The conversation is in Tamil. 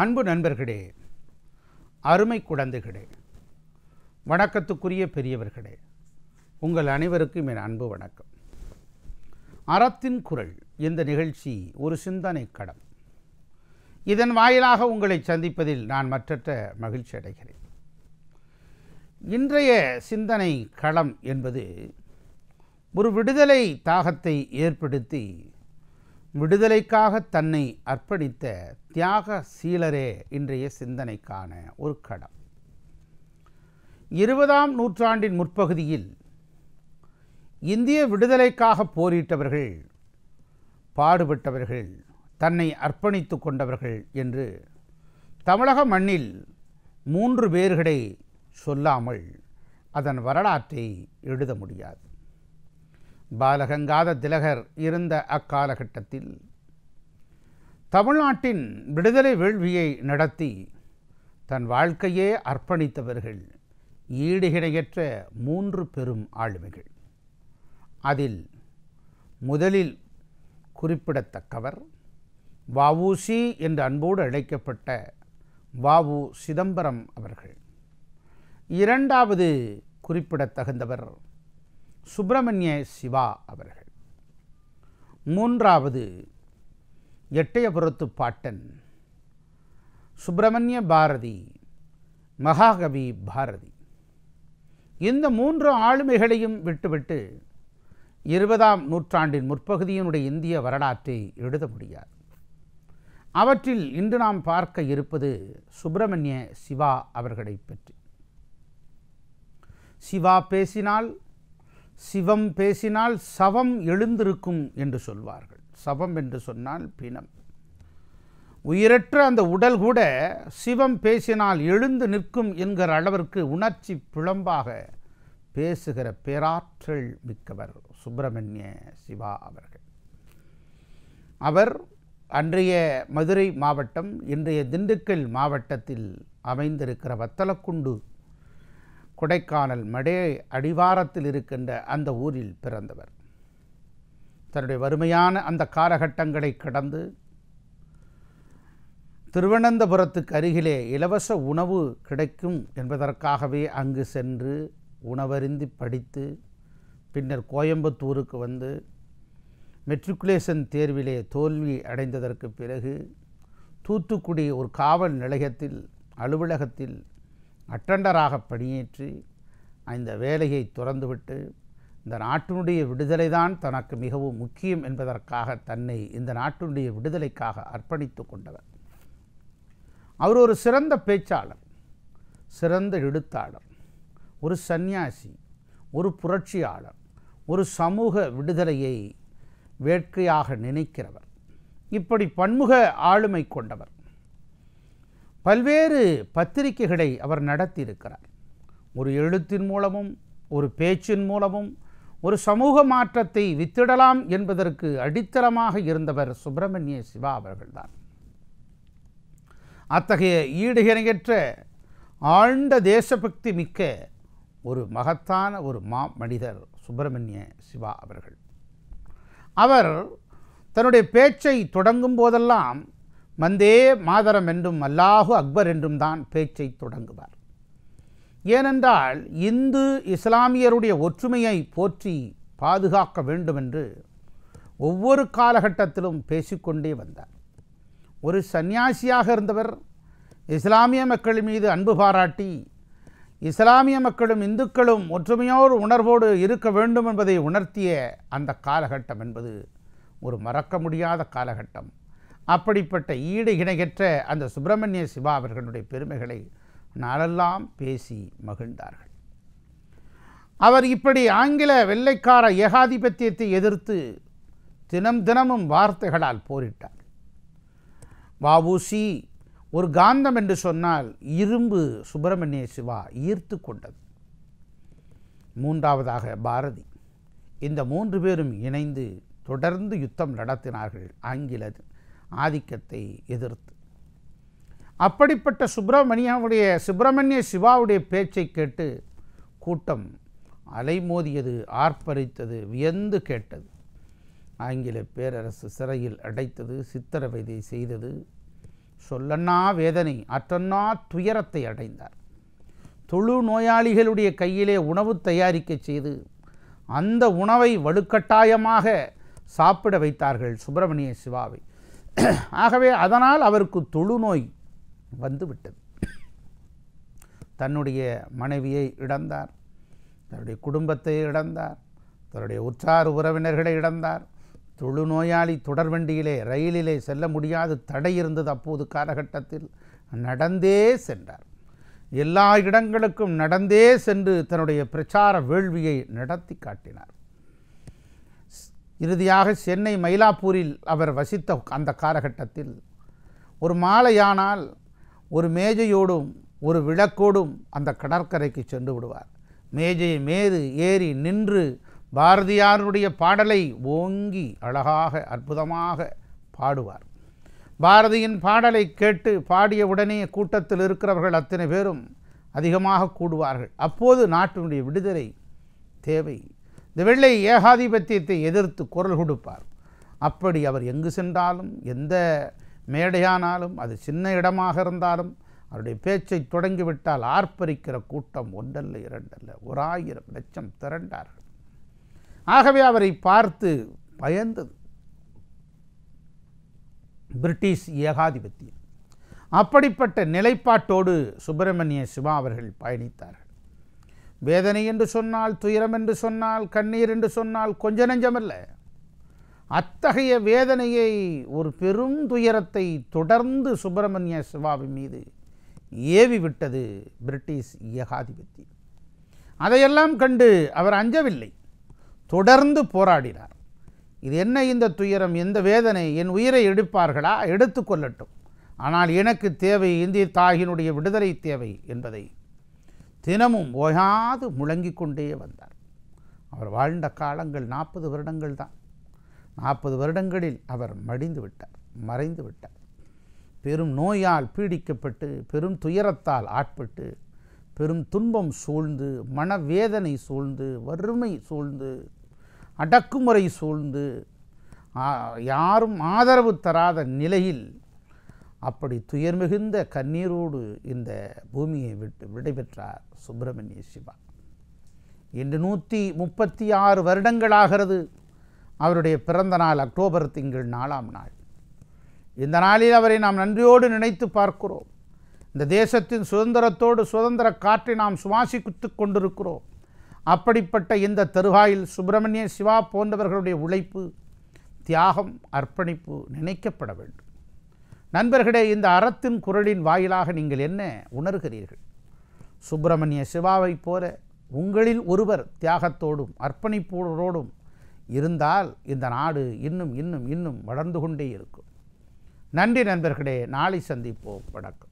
அன்பு நண்பர்களே அருமை குழந்தைகளே வணக்கத்துக்குரிய பெரியவர்களே உங்கள் அனைவருக்கும் என் அன்பு வணக்கம் அறத்தின் குரல் இந்த நிகழ்ச்சி ஒரு சிந்தனை கடம் இதன் வாயிலாக உங்களை சந்திப்பதில் நான் மற்றற்ற மகிழ்ச்சி அடைகிறேன் இன்றைய சிந்தனை களம் என்பது ஒரு விடுதலை தாகத்தை ஏற்படுத்தி விடுதலைக்காக தன்னை அர்ப்பணித்த தியாக சீலரே இன்றைய சிந்தனைக்கான ஒரு கடம் இருபதாம் நூற்றாண்டின் முற்பகுதியில் இந்திய விடுதலைக்காக போரிட்டவர்கள் பாடுபட்டவர்கள் தன்னை அர்ப்பணித்து கொண்டவர்கள் என்று தமிழக மண்ணில் மூன்று பேர்களை சொல்லாமல் அதன் வரலாற்றை எழுத முடியாது பாலகங்காத திலகர் இருந்த அக்காலகட்டத்தில் தமிழ்நாட்டின் விடுதலை வேள்வியை நடத்தி தன் வாழ்க்கையே அர்ப்பணித்தவர்கள் ஈடுகிணையற்ற மூன்று பெரும் ஆளுமைகள் அதில் முதலில் குறிப்பிடத்தக்கவர் வவுசி என்று அன்போடு அழைக்கப்பட்ட வஉ சிதம்பரம் அவர்கள் இரண்டாவது குறிப்பிடத்தகுந்தவர் சுப்பிரமணிய சிவா அவர்கள் மூன்றாவது எட்டயபுரத்து பாட்டன் சுப்பிரமணிய பாரதி மகாகவி பாரதி இந்த மூன்று ஆளுமைகளையும் விட்டுவிட்டு இருபதாம் நூற்றாண்டின் முற்பகுதியினுடைய இந்திய வரலாற்றை எழுத முடியாது அவற்றில் இன்று நாம் பார்க்க இருப்பது சுப்பிரமணிய சிவா அவர்களை பற்றி சிவா பேசினால் சிவம் பேசினால் சவம் எழுந்திருக்கும் என்று சொல்வார்கள் சவம் என்று சொன்னால் பிணம் உயிரற்ற அந்த உடல் கூட சிவம் பேசினால் எழுந்து நிற்கும் என்கிற அளவிற்கு உணர்ச்சி பிழம்பாக பேசுகிற பேராற்றல் மிக்கவர் சுப்பிரமணிய சிவா அவர்கள் அவர் அன்றைய மதுரை மாவட்டம் இன்றைய திண்டுக்கல் மாவட்டத்தில் அமைந்திருக்கிற வத்தலக்குண்டு கொடைக்கானல் மடே அடிவாரத்தில் இருக்கின்ற அந்த ஊரில் பிறந்தவர் தன்னுடைய வறுமையான அந்த காலகட்டங்களை கடந்து திருவனந்தபுரத்துக்கு அருகிலே இலவச உணவு கிடைக்கும் என்பதற்காகவே அங்கு சென்று உணவருந்தி படித்து பின்னர் கோயம்புத்தூருக்கு வந்து மெட்ரிகுலேஷன் தேர்விலே தோல்வி அடைந்ததற்கு பிறகு தூத்துக்குடி ஒரு காவல் நிலையத்தில் அலுவலகத்தில் அட்டண்டராக பணியேற்றி இந்த வேலையை துறந்துவிட்டு இந்த நாட்டினுடைய விடுதலை தான் தனக்கு மிகவும் முக்கியம் என்பதற்காக தன்னை இந்த நாட்டினுடைய விடுதலைக்காக அர்ப்பணித்து கொண்டவர் அவர் ஒரு சிறந்த பேச்சாளர் சிறந்த எழுத்தாளர் ஒரு சந்நியாசி ஒரு புரட்சியாளர் ஒரு சமூக விடுதலையை வேட்கையாக நினைக்கிறவர் இப்படி பன்முக ஆளுமை கொண்டவர் பல்வேறு பத்திரிகைகளை அவர் நடத்தியிருக்கிறார் ஒரு எழுத்தின் மூலமும் ஒரு பேச்சின் மூலமும் ஒரு சமூக மாற்றத்தை வித்திடலாம் என்பதற்கு அடித்தளமாக இருந்தவர் சுப்பிரமணிய சிவா அவர்கள்தான் அத்தகைய ஈடுகிணையற்ற ஆழ்ந்த தேசபக்தி மிக்க ஒரு மகத்தான ஒரு மா மனிதர் சுப்பிரமணிய சிவா அவர்கள் அவர் தன்னுடைய பேச்சை தொடங்கும் போதெல்லாம் மந்தே மாதரம் என்றும் அல்லாஹு அக்பர் என்றும் தான் பேச்சை தொடங்குவார் ஏனென்றால் இந்து இஸ்லாமியருடைய ஒற்றுமையை போற்றி பாதுகாக்க வேண்டும் என்று ஒவ்வொரு காலகட்டத்திலும் பேசிக்கொண்டே வந்தார் ஒரு சந்நியாசியாக இருந்தவர் இஸ்லாமிய மக்கள் மீது அன்பு பாராட்டி இஸ்லாமிய மக்களும் இந்துக்களும் ஒற்றுமையோடு உணர்வோடு இருக்க வேண்டும் என்பதை உணர்த்திய அந்த காலகட்டம் என்பது ஒரு மறக்க முடியாத காலகட்டம் அப்படிப்பட்ட ஈடு இணையற்ற அந்த சுப்பிரமணிய சிவா அவர்களுடைய பெருமைகளை நாளெல்லாம் பேசி மகிழ்ந்தார்கள் அவர் இப்படி ஆங்கில வெள்ளைக்கார ஏகாதிபத்தியத்தை எதிர்த்து தினம் தினமும் வார்த்தைகளால் போரிட்டார் வாவூசி ஒரு காந்தம் என்று சொன்னால் இரும்பு சுப்பிரமணிய சிவா ஈர்த்து கொண்டது மூன்றாவதாக பாரதி இந்த மூன்று பேரும் இணைந்து தொடர்ந்து யுத்தம் நடத்தினார்கள் ஆங்கிலது ஆதிக்கத்தை எதிர்த்து அப்படிப்பட்ட சுப்பிரமணியாவுடைய சுப்பிரமணிய சிவாவுடைய பேச்சை கேட்டு கூட்டம் அலைமோதியது ஆர்ப்பரித்தது வியந்து கேட்டது ஆங்கில பேரரசு சிறையில் அடைத்தது சித்திரவதை செய்தது சொல்லன்னா வேதனை அற்றன்னா துயரத்தை அடைந்தார் தொழு நோயாளிகளுடைய கையிலே உணவு தயாரிக்க செய்து அந்த உணவை வலுக்கட்டாயமாக சாப்பிட வைத்தார்கள் சுப்பிரமணிய சிவாவை ஆகவே அதனால் அவருக்கு தொழுநோய் வந்துவிட்டது தன்னுடைய மனைவியை இழந்தார் தன்னுடைய குடும்பத்தை இழந்தார் தன்னுடைய உற்றார் உறவினர்களை இழந்தார் தொழுநோயாளி தொடர்வண்டியிலே ரயிலிலே செல்ல முடியாது தடை இருந்தது அப்போது காலகட்டத்தில் நடந்தே சென்றார் எல்லா இடங்களுக்கும் நடந்தே சென்று தன்னுடைய பிரச்சார வேள்வியை நடத்தி காட்டினார் இறுதியாக சென்னை மயிலாப்பூரில் அவர் வசித்த அந்த காலகட்டத்தில் ஒரு மாலையானால் ஒரு மேஜையோடும் ஒரு விளக்கோடும் அந்த கடற்கரைக்கு சென்று விடுவார் மேஜை மேது ஏறி நின்று பாரதியாருடைய பாடலை ஓங்கி அழகாக அற்புதமாக பாடுவார் பாரதியின் பாடலை கேட்டு பாடியவுடனே கூட்டத்தில் இருக்கிறவர்கள் அத்தனை பேரும் அதிகமாக கூடுவார்கள் அப்போது நாட்டினுடைய விடுதலை தேவை இந்த வெள்ளை ஏகாதிபத்தியத்தை எதிர்த்து குரல் கொடுப்பார் அப்படி அவர் எங்கு சென்றாலும் எந்த மேடையானாலும் அது சின்ன இடமாக இருந்தாலும் அவருடைய பேச்சை தொடங்கிவிட்டால் ஆர்ப்பரிக்கிற கூட்டம் ஒன்றல்ல இரண்டல்ல ஒரு ஆயிரம் லட்சம் திரண்டார்கள் ஆகவே அவரை பார்த்து பயந்தது பிரிட்டிஷ் ஏகாதிபத்தியம் அப்படிப்பட்ட நிலைப்பாட்டோடு சுப்பிரமணிய சிவா அவர்கள் பயணித்தார்கள் வேதனை என்று சொன்னால் துயரம் என்று சொன்னால் கண்ணீர் என்று சொன்னால் கொஞ்ச நெஞ்சமல்ல அத்தகைய வேதனையை ஒரு பெரும் துயரத்தை தொடர்ந்து சுப்பிரமணிய சிவாவி மீது ஏவி விட்டது பிரிட்டிஷ் ஏகாதிபத்தியம் அதையெல்லாம் கண்டு அவர் அஞ்சவில்லை தொடர்ந்து போராடினார் இது என்ன இந்த துயரம் எந்த வேதனை என் உயிரை எடுப்பார்களா எடுத்து கொள்ளட்டும் ஆனால் எனக்கு தேவை இந்திய தாயினுடைய விடுதலை தேவை என்பதை தினமும் ஓயாது முழங்கிக் கொண்டே வந்தார் அவர் வாழ்ந்த காலங்கள் நாற்பது வருடங்கள் தான் நாற்பது வருடங்களில் அவர் மடிந்து விட்டார் மறைந்து விட்டார் பெரும் நோயால் பீடிக்கப்பட்டு பெரும் துயரத்தால் ஆட்பட்டு பெரும் துன்பம் சூழ்ந்து மனவேதனை சூழ்ந்து வறுமை சூழ்ந்து அடக்குமுறை சூழ்ந்து யாரும் ஆதரவு தராத நிலையில் அப்படி துயர் மிகுந்த கண்ணீரோடு இந்த பூமியை விட்டு விடைபெற்றார் சுப்பிரமணிய சிவா இன்று நூற்றி முப்பத்தி ஆறு வருடங்களாகிறது அவருடைய பிறந்த நாள் அக்டோபர் திங்கள் நாலாம் நாள் இந்த நாளில் அவரை நாம் நன்றியோடு நினைத்து பார்க்கிறோம் இந்த தேசத்தின் சுதந்திரத்தோடு சுதந்திர காற்றை நாம் சுவாசித்து கொண்டிருக்கிறோம் அப்படிப்பட்ட இந்த தருவாயில் சுப்பிரமணிய சிவா போன்றவர்களுடைய உழைப்பு தியாகம் அர்ப்பணிப்பு நினைக்கப்பட வேண்டும் நண்பர்களே இந்த அறத்தின் குரலின் வாயிலாக நீங்கள் என்ன உணர்கிறீர்கள் சுப்பிரமணிய சிவாவைப் போல உங்களில் ஒருவர் தியாகத்தோடும் அர்ப்பணிப்போடோடும் இருந்தால் இந்த நாடு இன்னும் இன்னும் இன்னும் வளர்ந்து கொண்டே இருக்கும் நன்றி நண்பர்களே நாளை சந்திப்போம் வணக்கம்